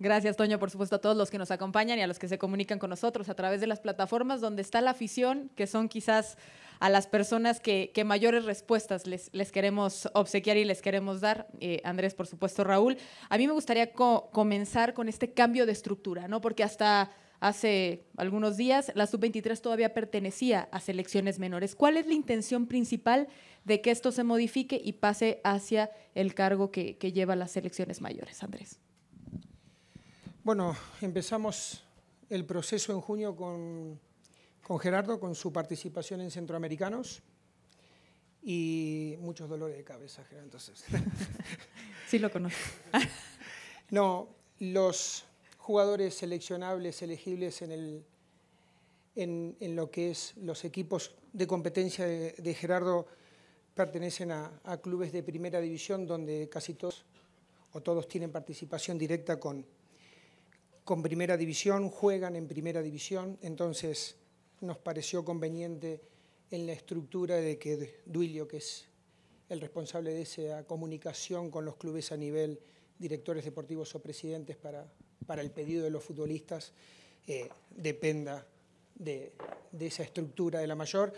Gracias, Toño, por supuesto, a todos los que nos acompañan y a los que se comunican con nosotros a través de las plataformas donde está la afición, que son quizás a las personas que, mayores respuestas les, queremos obsequiar y les queremos dar. Eh, Andrés, por supuesto, Raúl. A mí me gustaría comenzar con este cambio de estructura, ¿no? Porque hasta hace algunos días, la sub-23 todavía pertenecía a selecciones menores. ¿Cuál es la intención principal de que esto se modifique y pase hacia el cargo que, que lleva las selecciones mayores, Andrés? Bueno, empezamos el proceso en junio con, Gerardo, con su participación en Centroamericanos y muchos dolores de cabeza, Gerardo, entonces. sí, lo conozco. no, los jugadores seleccionables, elegibles en, en, lo que es los equipos de competencia de, Gerardo pertenecen a clubes de primera división donde casi todos o todos tienen participación directa con, con Primera División, juegan en Primera División, entonces nos pareció conveniente en la estructura de que Duilio, que es el responsable de esa comunicación con los clubes a nivel directores deportivos o presidentes para, para el pedido de los futbolistas, eh, dependa de, esa estructura de la mayor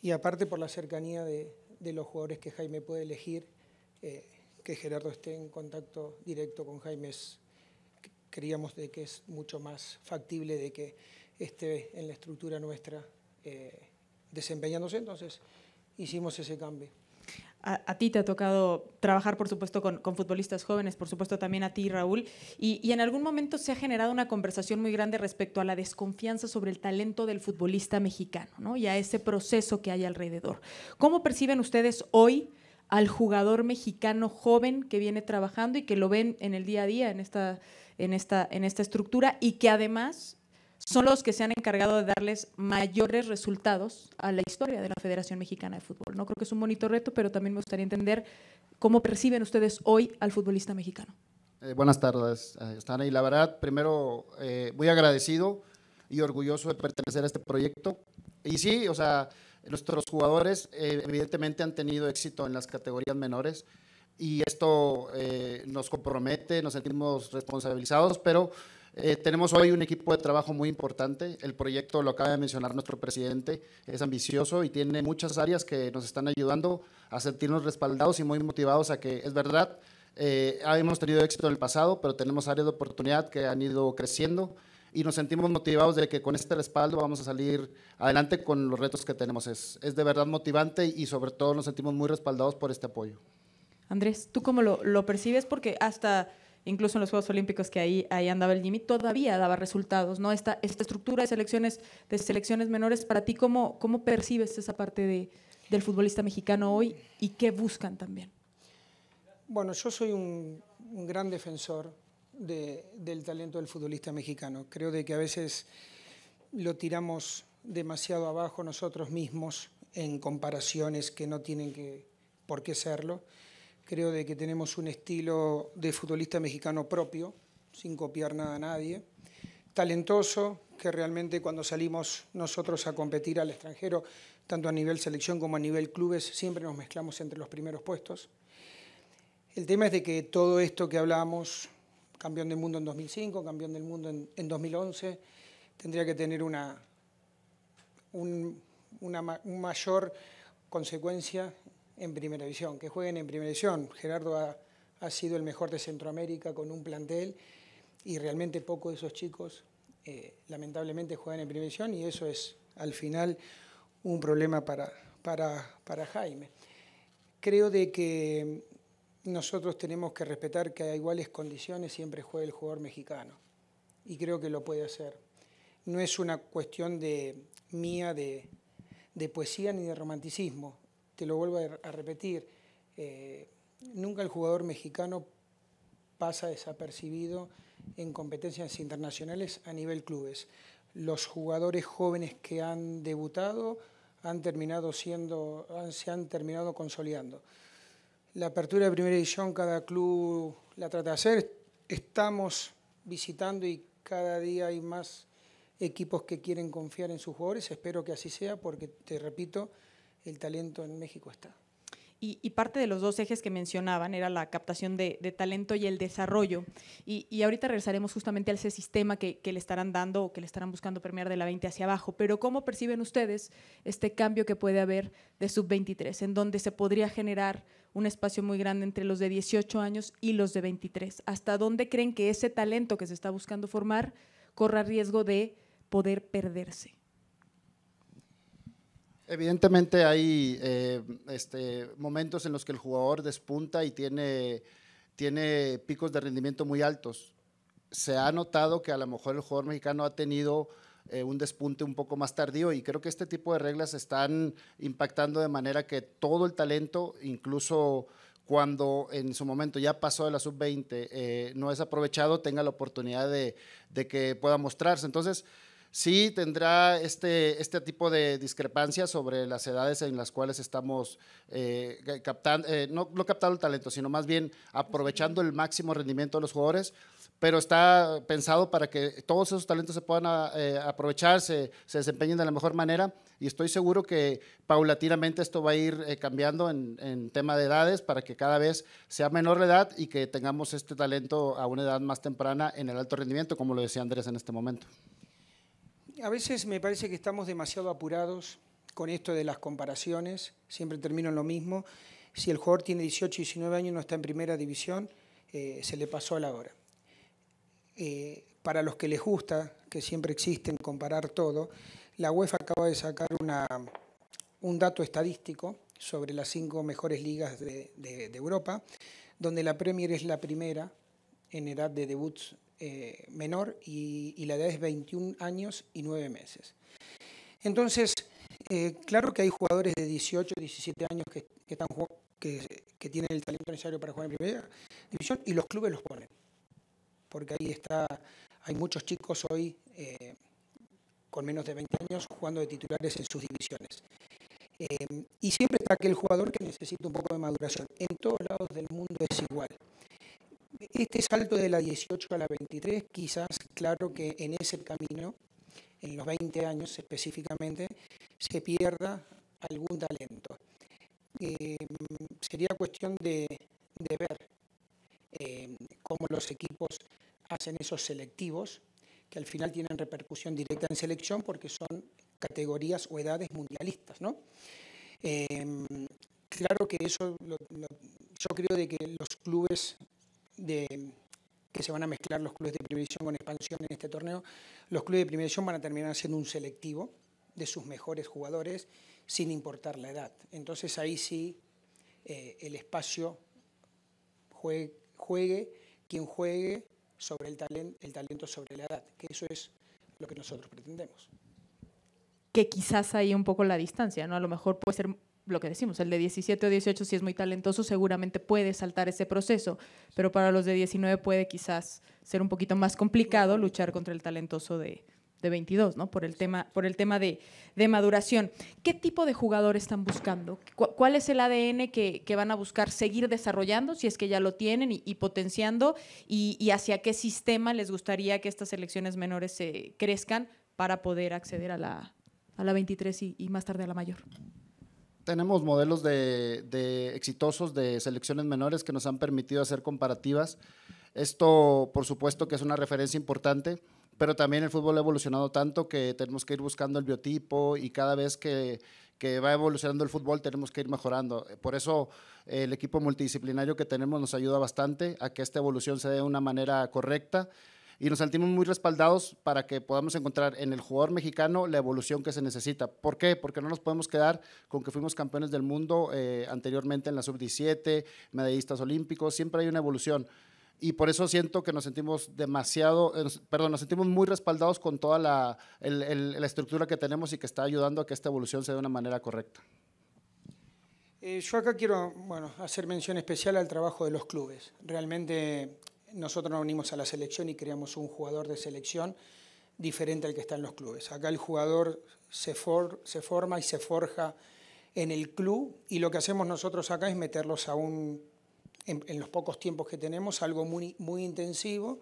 y aparte por la cercanía de, los jugadores que Jaime puede elegir, eh, que Gerardo esté en contacto directo con Jaime creíamos de que es mucho más factible de que esté en la estructura nuestra eh, desempeñándose, entonces hicimos ese cambio. A, ti te ha tocado trabajar, por supuesto, con, con futbolistas jóvenes, por supuesto también a ti, Raúl, y, y, en algún momento se ha generado una conversación muy grande respecto a la desconfianza sobre el talento del futbolista mexicano ¿no? y a ese proceso que hay alrededor. ¿Cómo perciben ustedes hoy? al jugador mexicano joven que viene trabajando y que lo ven en el día a día en esta, en esta, en esta estructura y que además son los que se han encargado de darles mayores resultados a la historia de la Federación Mexicana de Fútbol. No creo que es un bonito reto, pero también me gustaría entender cómo perciben ustedes hoy al futbolista mexicano. Eh, buenas tardes, Están eh, Y la primero, eh, muy agradecido y orgulloso de pertenecer a este proyecto. Y sí, o sea, Nuestros jugadores eh, evidentemente han tenido éxito en las categorías menores y esto eh, nos compromete, nos sentimos responsabilizados, pero eh, tenemos hoy un equipo de trabajo muy importante. El proyecto, lo acaba de mencionar nuestro presidente, es ambicioso y tiene muchas áreas que nos están ayudando a sentirnos respaldados y muy motivados a que es verdad. hemos tenido éxito en el pasado, pero tenemos áreas de oportunidad que han ido creciendo y nos sentimos motivados de que con este respaldo vamos a salir adelante con los retos que tenemos. Es, es de verdad motivante y sobre todo nos sentimos muy respaldados por este apoyo. Andrés, ¿tú cómo lo, lo percibes? Porque hasta incluso en los Juegos Olímpicos que ahí, ahí andaba el Jimmy, todavía daba resultados, ¿no? Esta, esta estructura de selecciones, de selecciones menores, para ti, ¿cómo, cómo percibes esa parte de, del futbolista mexicano hoy y qué buscan también? Bueno, yo soy un, un gran defensor del talento del futbolista mexicano. Creo de que a veces lo tiramos demasiado abajo nosotros mismos en comparaciones que no tienen que, por qué serlo. Creo de que tenemos un estilo de futbolista mexicano propio, sin copiar nada a nadie, talentoso, que realmente cuando salimos nosotros a competir al extranjero, tanto a nivel selección como a nivel clubes, siempre nos mezclamos entre los primeros puestos. El tema es de que todo esto que hablamos campeón del mundo en 2005, campeón del mundo en, 2011, tendría que tener una, mayor consecuencia en primera división, que jueguen en primera división. Gerardo ha, sido el mejor de Centroamérica con un plantel y realmente pocos de esos chicos eh, lamentablemente juegan en primera división y eso es al final un problema para, para, para Jaime. Creo de que nosotros tenemos que respetar que a iguales condiciones siempre juega el jugador mexicano. Y creo que lo puede hacer. No es una cuestión de mía de, de poesía ni de romanticismo. Te lo vuelvo a, repetir. Eh, nunca el jugador mexicano pasa desapercibido en competencias internacionales a nivel clubes. Los jugadores jóvenes que han debutado han terminado siendo, se han terminado consolidando la apertura de primera edición cada club la trata de hacer. Estamos visitando y cada día hay más equipos que quieren confiar en sus jugadores. Espero que así sea porque, te repito, el talento en México está. Y, parte de los dos ejes que mencionaban era la captación de, talento y el desarrollo. Y, ahorita regresaremos justamente a ese sistema que, le estarán dando o que le estarán buscando premiar de la 20 hacia abajo. Pero ¿cómo perciben ustedes este cambio que puede haber de sub-23, en donde se podría generar un espacio muy grande entre los de 18 años y los de 23? ¿Hasta dónde creen que ese talento que se está buscando formar corra riesgo de poder perderse? Evidentemente hay eh, este, momentos en los que el jugador despunta y tiene, tiene picos de rendimiento muy altos. Se ha notado que a lo mejor el jugador mexicano ha tenido eh, un despunte un poco más tardío y creo que este tipo de reglas están impactando de manera que todo el talento, incluso cuando en su momento ya pasó de la sub-20, eh, no es aprovechado, tenga la oportunidad de, de que pueda mostrarse. Entonces, sí tendrá este, este, tipo de discrepancia sobre las edades en las cuales estamos eh, captando, eh, no, captando el talento, sino más bien aprovechando el máximo rendimiento de los jugadores pero está pensado para que todos esos talentos se puedan ah, eh, aprovechar, se, desempeñen de la mejor manera y estoy seguro que paulatinamente esto va a ir cambiando en, en, tema de edades para que cada vez sea menor la edad y que tengamos este talento a una edad más temprana en el alto rendimiento, como lo decía Andrés en este momento a veces me parece que estamos demasiado apurados con esto de las comparaciones, siempre termino en lo mismo. Si el jugador tiene 18, 19 años y no está en primera división, eh, se le pasó a la hora. Eh, para los que les gusta, que siempre existen comparar todo, la UEFA acaba de sacar un dato estadístico sobre las cinco mejores ligas de, Europa, donde la Premier es la primera en edad de debuts eh, menor y, la edad es 21 años y 9 meses. Entonces, eh, claro que hay jugadores de 18, 17 años que, tienen el talento necesario para jugar en primera división y los clubes los ponen. Porque ahí está, hay muchos chicos hoy eh, con menos de 20 años jugando de titulares en sus divisiones. y siempre está aquel jugador que necesita un poco de maduración. En todos lados del mundo es igual. Este salto de la 18 a la 23, quizás, claro que en ese camino, en los 20 años específicamente, se pierda algún talento. Eh, sería cuestión de, ver eh, cómo los equipos hacen esos selectivos, que al final tienen repercusión directa en selección porque son categorías o edades mundialistas, eh, claro que eso, yo creo de que los clubes de que se van a mezclar los clubes de primera división con expansión en este torneo, los clubes de primera división van a terminar siendo un selectivo de sus mejores jugadores sin importar la edad. Entonces ahí sí eh, el espacio juegue, quien juegue sobre el, talento, el talento sobre la edad, que eso es lo que nosotros pretendemos. Que quizás ahí un poco la distancia, ¿no? A lo mejor puede ser lo que decimos, el de 17 o 18, si es muy talentoso, seguramente puede saltar ese proceso, pero para los de 19 puede quizás ser un poquito más complicado luchar contra el talentoso de, de 22, ¿no? Por el tema, por el tema de, maduración. ¿Qué tipo de jugador están buscando? ¿Cuál es el ADN que, van a buscar seguir desarrollando, si es que ya lo tienen, y, potenciando? Y, hacia qué sistema les gustaría que estas selecciones menores se crezcan para poder acceder a la, a la 23 y más tarde a la mayor? tenemos modelos de, exitosos de selecciones menores que nos han permitido hacer comparativas. Esto, por supuesto, que es una referencia importante pero también el fútbol ha evolucionado tanto que tenemos que ir buscando el biotipo y cada vez que, que, va evolucionando el fútbol tenemos que ir mejorando. Por eso el equipo multidisciplinario que tenemos nos ayuda bastante a que esta evolución se dé de una manera correcta y nos sentimos muy respaldados para que podamos encontrar en el jugador mexicano la evolución que se necesita. ¿Por qué? Porque no nos podemos quedar con que fuimos campeones del mundo eh, anteriormente en la sub-17, medallistas olímpicos, siempre hay una evolución y por eso siento que nos sentimos demasiado, eh, perdón, nos sentimos muy respaldados con toda la, la estructura que tenemos y que está ayudando a que esta evolución sea de una manera correcta. Eh, yo acá quiero bueno, hacer mención especial al trabajo de los clubes. Realmente nosotros nos unimos a la selección y creamos un jugador de selección diferente al que está en los clubes. Acá el jugador se, se forma y se forja en el club y lo que hacemos nosotros acá es meterlos a un, en, los pocos tiempos que tenemos, algo muy, muy intensivo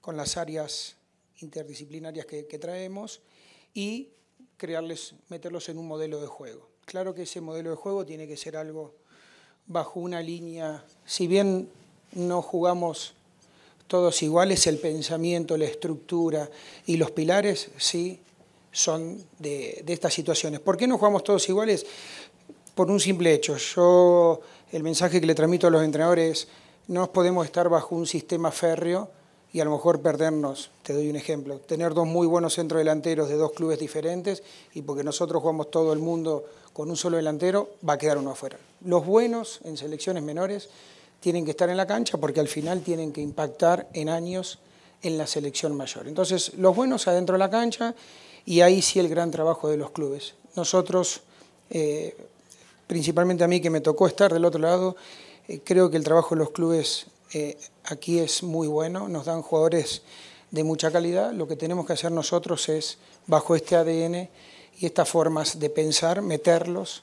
con las áreas interdisciplinarias que, traemos y crearles, meterlos en un modelo de juego. Claro que ese modelo de juego tiene que ser algo bajo una línea, si bien no jugamos todos iguales, el pensamiento, la estructura y los pilares, sí, son de, estas situaciones. ¿Por qué no jugamos todos iguales? Por un simple hecho. Yo, el mensaje que le transmito a los entrenadores, no podemos estar bajo un sistema férreo y a lo mejor perdernos. Te doy un ejemplo. Tener dos muy buenos centrodelanteros de dos clubes diferentes y porque nosotros jugamos todo el mundo con un solo delantero, va a quedar uno afuera. Los buenos en selecciones menores tienen que estar en la cancha porque al final tienen que impactar en años en la selección mayor. Entonces, los buenos adentro de la cancha y ahí sí el gran trabajo de los clubes. Nosotros, eh, principalmente a mí que me tocó estar del otro lado, eh, creo que el trabajo de los clubes eh, aquí es muy bueno, nos dan jugadores de mucha calidad, lo que tenemos que hacer nosotros es, bajo este ADN y estas formas de pensar, meterlos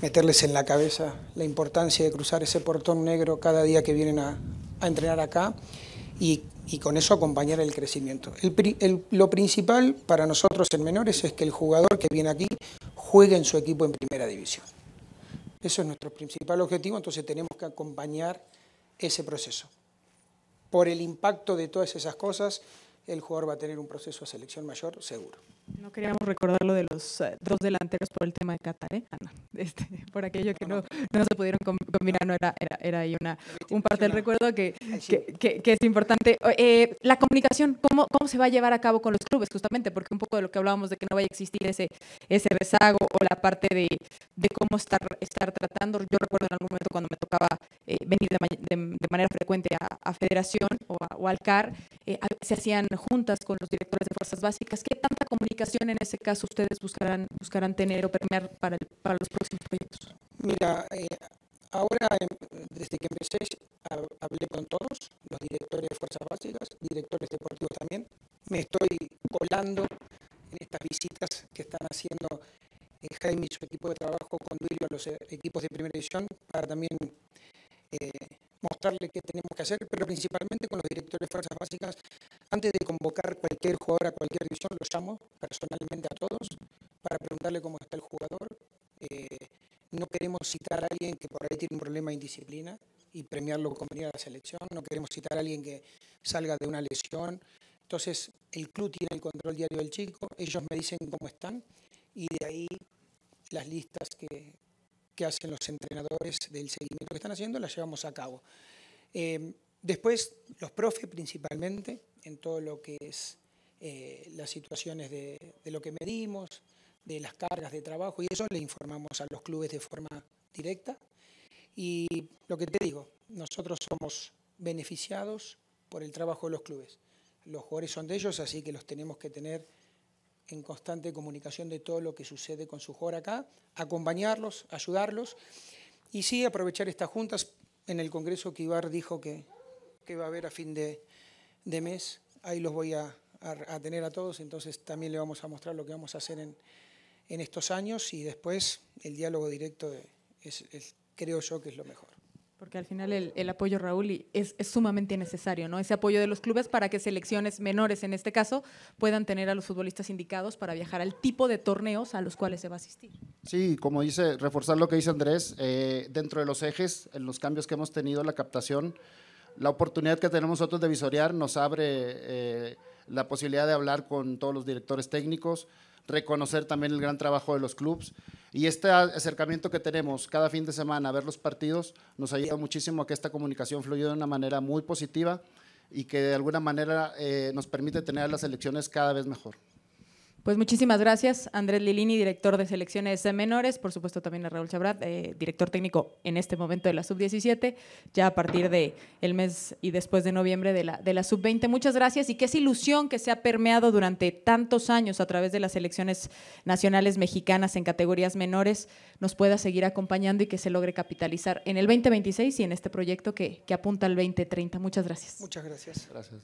meterles en la cabeza la importancia de cruzar ese portón negro cada día que vienen a, entrenar acá y, con eso acompañar el crecimiento. lo principal para nosotros en menores es que el jugador que viene aquí juegue en su equipo en primera división. Eso es nuestro principal objetivo, entonces tenemos que acompañar ese proceso. Por el impacto de todas esas cosas, el jugador va a tener un proceso de selección mayor seguro. No queríamos recordar lo de los eh, dos delanteros por el tema de Qatar, ¿eh? Ah, este, por aquello que no, no se pudieron combinar, no era, era, era ahí una, un parte del recuerdo que, que, es importante. Eh, la comunicación, ¿cómo, ¿cómo se va a llevar a cabo con los clubes? Justamente porque un poco de lo que hablábamos de que no vaya a existir ese, ese rezago o la parte de, de cómo estar, estar tratando. Yo recuerdo en algún momento cuando me tocaba eh, venir de, manera frecuente a, Federación o, a, al CAR, se hacían juntas con los directores de fuerzas básicas. ¿Qué tanta comunicación en ese caso ustedes buscarán, buscarán tener o permear para, los próximos proyectos? Mira, eh, ahora em, desde que empecé hablé con todos, los directores de Fuerzas Básicas, directores deportivos también. Me estoy colando en estas visitas que están haciendo Jaime y su equipo de trabajo con a los eh, equipos de primera edición, para también eh, mostrarle qué tenemos que hacer, pero principalmente con los directores de Fuerzas Básicas, antes de convocar personalmente a todos para preguntarle cómo está el jugador. Eh, no queremos citar a alguien que por ahí tiene un problema de indisciplina y premiarlo con venir a la selección. No queremos citar a alguien que salga de una lesión. Entonces, el club tiene el control diario del chico, ellos me dicen cómo están y de ahí las listas que, hacen los entrenadores del seguimiento que están haciendo las llevamos a cabo. Eh, después, los profes principalmente, en todo lo que es eh, las situaciones de, de, lo que medimos, de las cargas de trabajo y eso le informamos a los clubes de forma directa. Y lo que te digo, nosotros somos beneficiados por el trabajo de los clubes. Los jugadores son de ellos, así que los tenemos que tener en constante comunicación de todo lo que sucede con su jugador acá, acompañarlos, ayudarlos y sí aprovechar estas juntas. En el Congreso que Ibar dijo que, que va a haber a fin de, de mes, ahí los voy a, a, tener a todos, entonces también le vamos a mostrar lo que vamos a hacer en, en estos años y después el diálogo directo es, creo yo que es lo mejor. Porque al final el, el apoyo, Raúl, es, es, sumamente necesario, ¿no? Ese apoyo de los clubes para que selecciones menores, en este caso, puedan tener a los futbolistas indicados para viajar al tipo de torneos a los cuales se va a asistir. Sí, como dice, reforzar lo que dice Andrés, eh, dentro de los ejes, en los cambios que hemos tenido, la captación, la oportunidad que tenemos nosotros de visorear nos abre... Eh, la posibilidad de hablar con todos los directores técnicos, reconocer también el gran trabajo de los clubes. Y este acercamiento que tenemos cada fin de semana a ver los partidos nos ha ayudado muchísimo a que esta comunicación fluya de una manera muy positiva y que de alguna manera eh, nos permite tener las elecciones cada vez mejor. Pues muchísimas gracias, Andrés Lilini, director de selecciones menores, por supuesto también a Raúl Chabrat, eh, director técnico en este momento de la sub-17, ya a partir del el mes y después de noviembre de la, de la sub-20. Muchas gracias y que esa ilusión que se ha permeado durante tantos años a través de las selecciones nacionales mexicanas en categorías menores nos pueda seguir acompañando y que se logre capitalizar en el 2026 y en este proyecto que, que apunta al 2030. Muchas gracias. Muchas gracias. Gracias.